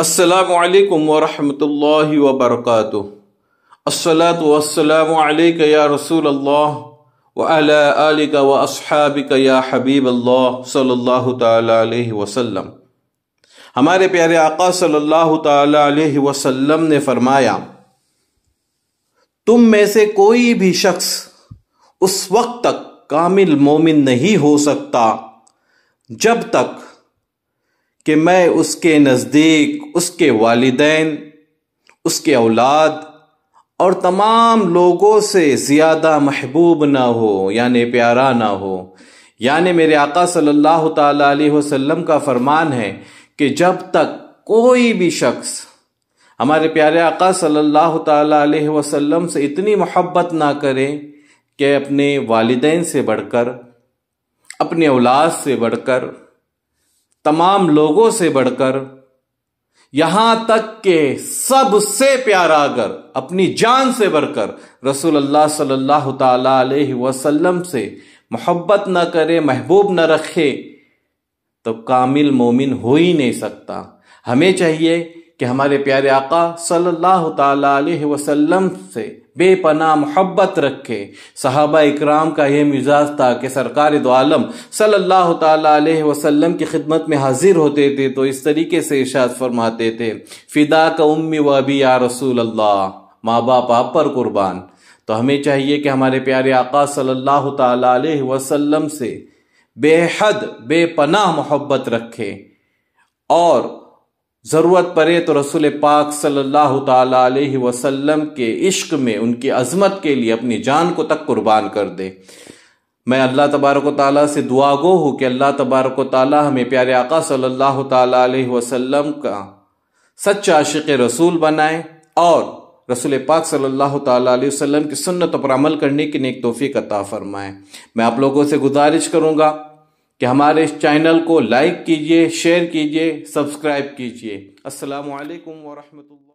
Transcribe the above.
असलकम वरहल वबरक असलातलैक या रसूल अल्लाह व या हबीब अल्लाह सल्ला हमारे प्यारे आका सल्लल्लाहु अलैहि वसल्लम ने फरमाया तुम में से कोई भी शख्स उस वक्त तक कामिल मोमिन नहीं हो सकता जब तक कि मैं उसके नज़दीक उसके वालदेन उसके औलाद और तमाम लोगों से ज़्यादा महबूब ना हो यानि प्यारा ना हो यानि मेरे आका सल्लल्लाहु अलैहि वसल्लम का फरमान है कि जब तक कोई भी शख्स हमारे प्यारे आका सल्लल्लाहु अलैहि वसल्लम से इतनी मोहब्बत ना करे कि अपने वालदेन से बढ़कर अपने औलाद से बढ़कर तमाम लोगों से बढ़कर यहां तक के सबसे प्यारा अगर अपनी जान से बढ़कर रसूल अल्लाह सल्लल्लाहु अलैहि वसल्लम से मोहब्बत न करे महबूब न रखे तो कामिल मोमिन हो ही नहीं सकता हमें चाहिए कि हमारे प्यारे आका सल्लल्लाहु अलैहि वसल्लम से बेपना मोहब्बत रखे सहाबा इकराम का यह मिजाज था कि सरकार दोआलम सल्लल्लाहु अलैहि वसल्लम की खिदमत में हाजिर होते थे तो इस तरीके से इशाद फरमाते थे फ़िदा का उम्मी व अभी या रसूल अल्लाह माँ बाप आप पर कुर्बान तो हमें चाहिए कि हमारे प्यारे आका सल्लल्लाहु अलैहि वसल्लम से बेहद बेपनाह मोहब्बत रखें और ज़रूरत पड़े तो रसूल पाक सल्लल्लाहु अलैहि वसल्लम के इश्क में उनकी अजमत के लिए अपनी जान को तक कुर्बान कर दे मैं अल्लाह तबारक ताली से दुआ गो हूँ कि अल्लाह तबारक ताली हमें प्यारे आका सल्लल्लाहु अलैहि वसल्लम का सच्चा आशिक रसूल बनाए और रसूल पाक सल्लल्लाहु अलैहि वसल्लम की सुन्नत पर अमल करने की नेक का अता फ़रमाए मैं आप लोगों से गुजारिश करूँगा कि हमारे इस चैनल को लाइक कीजिए शेयर कीजिए सब्सक्राइब कीजिए असलकम वरहमल